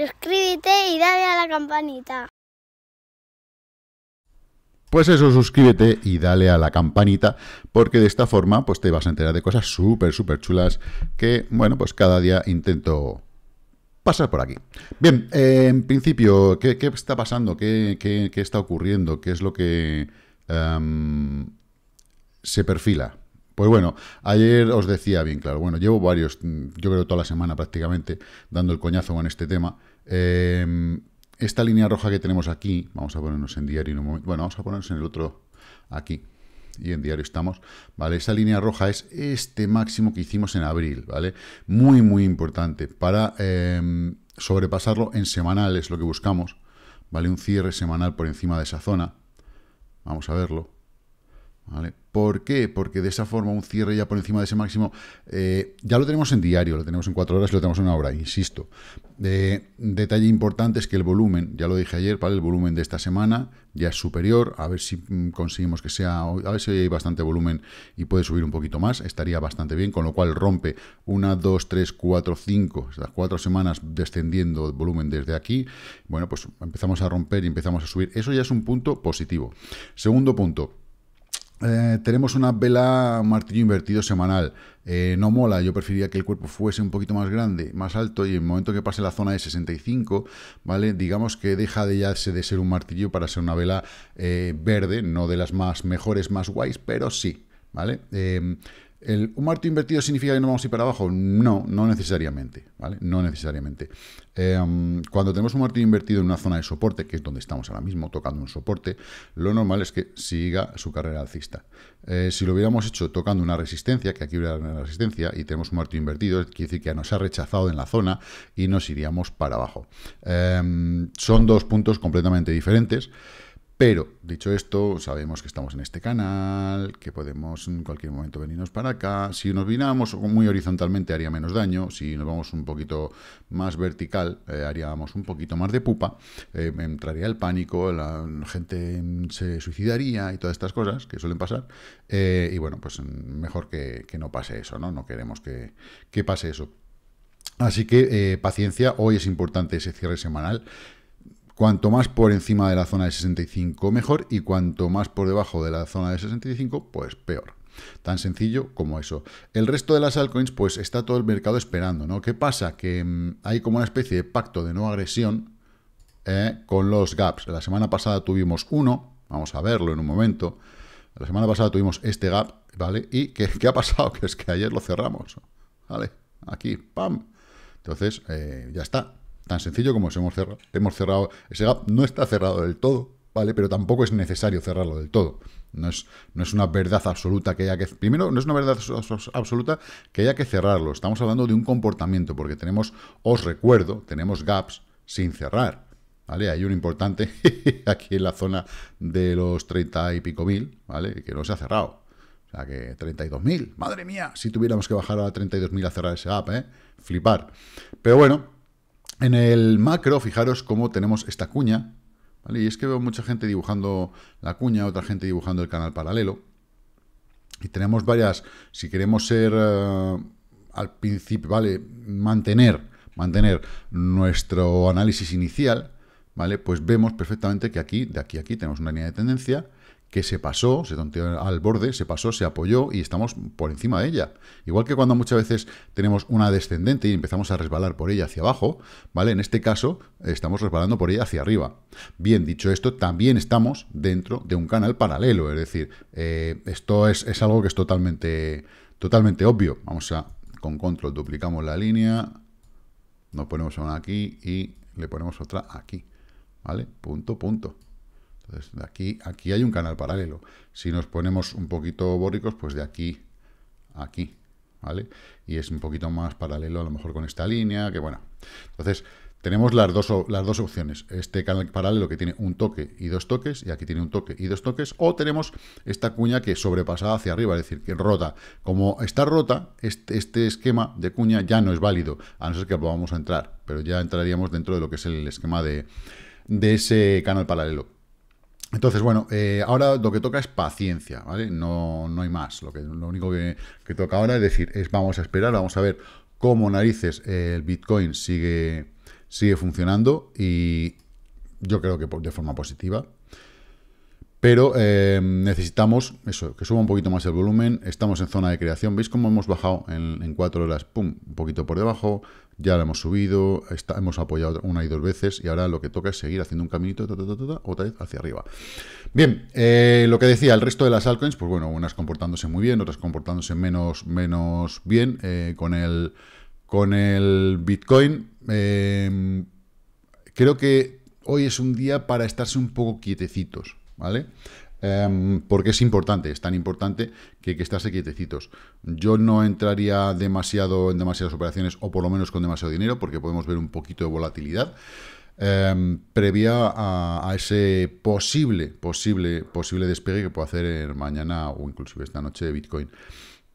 suscríbete y dale a la campanita. Pues eso, suscríbete y dale a la campanita, porque de esta forma pues te vas a enterar de cosas súper, súper chulas que, bueno, pues cada día intento pasar por aquí. Bien, eh, en principio, ¿qué, está pasando? ¿Qué, está ocurriendo? ¿Qué es lo que em, se perfila? Pues bueno, ayer os decía bien claro, bueno, llevo varios, yo creo toda la semana prácticamente, dando el coñazo con este tema. Em, esta línea roja que tenemos aquí, vamos a ponernos en diario bueno, vamos a ponernos en el otro aquí, y en diario estamos, ¿vale? Esa línea roja es este máximo que hicimos en abril, ¿vale? Muy, muy importante para em, sobrepasarlo en semanal, es lo que buscamos, ¿vale? Un cierre semanal por encima de esa zona, vamos a verlo, ¿Por qué? Porque de esa forma un cierre ya por encima de ese máximo, eh, ya lo tenemos en diario, lo tenemos en cuatro horas y lo tenemos en una hora, insisto. Eh, detalle importante es que el volumen, ya lo dije ayer, ¿vale? el volumen de esta semana ya es superior, a ver si mm, conseguimos que sea, a ver si hay bastante volumen y puede subir un poquito más, estaría bastante bien, con lo cual rompe una, dos, tres, cuatro, cinco, las cuatro semanas descendiendo el volumen desde aquí, bueno, pues empezamos a romper y empezamos a subir, eso ya es un punto positivo. Segundo punto, eh, tenemos una vela martillo invertido semanal. Eh, no mola, yo preferiría que el cuerpo fuese un poquito más grande, más alto, y en el momento que pase la zona de 65, ¿vale? Digamos que deja de de ser un martillo para ser una vela eh, verde, no de las más mejores, más guays, pero sí, ¿vale? ¿Un martillo invertido significa que no vamos a ir para abajo? No, no necesariamente, ¿vale? No necesariamente. Em, cuando tenemos un martillo invertido en una zona de soporte, que es donde estamos ahora mismo, tocando un soporte, lo normal es que siga su carrera alcista. Eh, si lo hubiéramos hecho tocando una resistencia, que aquí hubiera una resistencia, y tenemos un martillo invertido, quiere decir que nos ha rechazado en la zona y nos iríamos para abajo. Em, son dos puntos completamente diferentes. Pero, dicho esto, sabemos que estamos en este canal, que podemos en cualquier momento venirnos para acá. Si nos vinamos muy horizontalmente haría menos daño. Si nos vamos un poquito más vertical, eh, haríamos un poquito más de pupa. Eh, entraría el pánico, la, gente se suicidaría y todas estas cosas que suelen pasar. Eh, y bueno, pues mejor que, no pase eso, ¿no? No queremos que, que pase eso. Así que paciencia, hoy es importante ese cierre semanal. Cuanto más por encima de la zona de 65, mejor, y cuanto más por debajo de la zona de 65, pues peor. Tan sencillo como eso. El resto de las altcoins, pues está todo el mercado esperando, ¿no? ¿Qué pasa? Que mm, hay como una especie de pacto de no agresión eh, con los gaps. La semana pasada tuvimos uno, vamos a verlo en un momento. La semana pasada tuvimos este gap, ¿vale? ¿Y qué, ha pasado? Que es que ayer lo cerramos, ¿vale? Aquí, ¡pam! Entonces, eh, ya está. Tan sencillo como hemos cerrado, hemos cerrado, ese gap no está cerrado del todo, ¿vale? Pero tampoco es necesario cerrarlo del todo. No es, no es una verdad absoluta que haya que... Primero, no es una verdad absoluta que haya que cerrarlo. Estamos hablando de un comportamiento, porque tenemos, os recuerdo, tenemos gaps sin cerrar. ¿Vale? Hay un importante aquí en la zona de los 30 y pico mil, ¿vale? Que no se ha cerrado. O sea que 32.000, madre mía, si tuviéramos que bajar a 32.000 a cerrar ese gap, ¿eh? Flipar. Pero bueno, en el macro, fijaros cómo tenemos esta cuña, ¿vale? Y es que veo mucha gente dibujando la cuña, otra gente dibujando el canal paralelo. Y tenemos varias, si queremos ser eh, al principio, ¿vale? Mantener, mantener nuestro análisis inicial, ¿vale? Pues vemos perfectamente que aquí, de aquí a aquí, tenemos una línea de tendencia que se pasó, se tonteó al borde, se pasó, se apoyó y estamos por encima de ella. Igual que cuando muchas veces tenemos una descendente y empezamos a resbalar por ella hacia abajo, ¿vale? En este caso estamos resbalando por ella hacia arriba. Bien, dicho esto, también estamos dentro de un canal paralelo, es decir, eh, esto es, algo que es totalmente, totalmente obvio. Vamos a, con control, duplicamos la línea, nos ponemos una aquí y le ponemos otra aquí, ¿vale? Punto, punto. Entonces, de aquí, aquí hay un canal paralelo. Si nos ponemos un poquito bóricos, pues de aquí a aquí, ¿vale? Y es un poquito más paralelo a lo mejor con esta línea, que bueno. Entonces, tenemos las dos, las dos opciones. Este canal paralelo que tiene un toque y dos toques, y aquí tiene un toque y dos toques, o tenemos esta cuña que sobrepasa hacia arriba, es decir, que rota. Como está rota, este, este esquema de cuña ya no es válido, a no ser que vamos a entrar, pero ya entraríamos dentro de lo que es el esquema de ese canal paralelo. Entonces, bueno, eh, ahora lo que toca es paciencia, ¿vale? No, no hay más. Lo, que, lo único que, que, toca ahora es decir, es vamos a esperar, vamos a ver cómo narices el Bitcoin sigue, sigue funcionando y yo creo que de forma positiva, pero eh, necesitamos eso, que suba un poquito más el volumen. Estamos en zona de creación. ¿Veis cómo hemos bajado en, cuatro horas? Pum, un poquito por debajo. Ya lo hemos subido. hemos apoyado una y dos veces. Y ahora lo que toca es seguir haciendo un caminito otra vez hacia arriba. Bien, eh, lo que decía, el resto de las altcoins, pues bueno, unas comportándose muy bien, otras comportándose menos, menos bien. Eh, con, el, con el Bitcoin, creo que hoy es un día para estarse un poco quietecitos. ¿vale? Em, porque es importante, es tan importante que hay que estarse quietecitos. Yo no entraría demasiado en demasiadas operaciones, o por lo menos con demasiado dinero, porque podemos ver un poquito de volatilidad. Em, previa a, ese posible, posible, posible despegue que puede hacer mañana o inclusive esta noche de Bitcoin.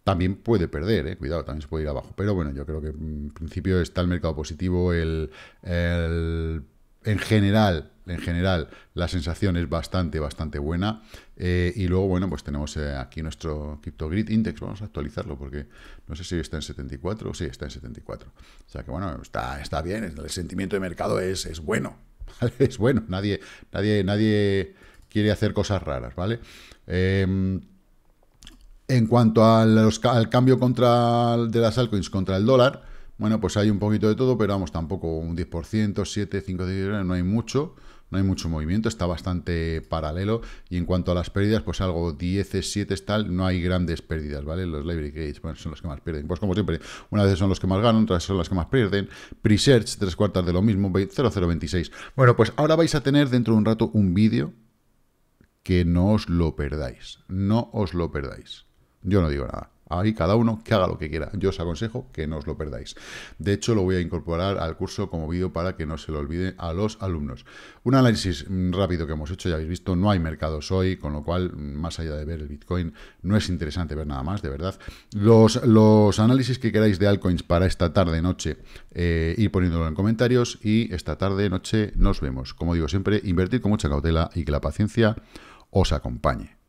También puede perder, eh, cuidado, también se puede ir abajo. Pero bueno, yo creo que en principio está el mercado positivo, el en general, en general, la sensación es bastante, bastante buena. Eh, y luego, bueno, pues tenemos eh, aquí nuestro CryptoGrid Index. Vamos a actualizarlo porque no sé si está en 74 o sí, está en 74. O sea que, bueno, está, está bien. El sentimiento de mercado es, bueno. Es bueno. Nadie, nadie, nadie quiere hacer cosas raras, ¿vale? Em, en cuanto al cambio contra, de las altcoins contra el dólar, bueno, pues hay un poquito de todo, pero vamos, tampoco un 10%, 7, 5, 10, no hay mucho, no hay mucho movimiento, está bastante paralelo. Y en cuanto a las pérdidas, pues algo 10, 7, tal, no hay grandes pérdidas, ¿vale? Los Library Gates bueno, son los que más pierden. Pues como siempre, una vez son los que más ganan, otras son las que más pierden. Presearch, tres cuartas de lo mismo, 0,026. Bueno, pues ahora vais a tener dentro de un rato un vídeo que no os lo perdáis, no os lo perdáis. Yo no digo nada. Ahí cada uno que haga lo que quiera. Yo os aconsejo que no os lo perdáis. De hecho, lo voy a incorporar al curso como vídeo para que no se lo olvide a los alumnos. Un análisis rápido que hemos hecho, ya habéis visto, no hay mercados hoy, con lo cual, más allá de ver el Bitcoin, no es interesante ver nada más, de verdad. Los, los análisis que queráis de altcoins para esta tarde, noche, eh, ir poniéndolo en comentarios y esta tarde, noche, nos vemos. Como digo siempre, invertir con mucha cautela y que la paciencia os acompañe.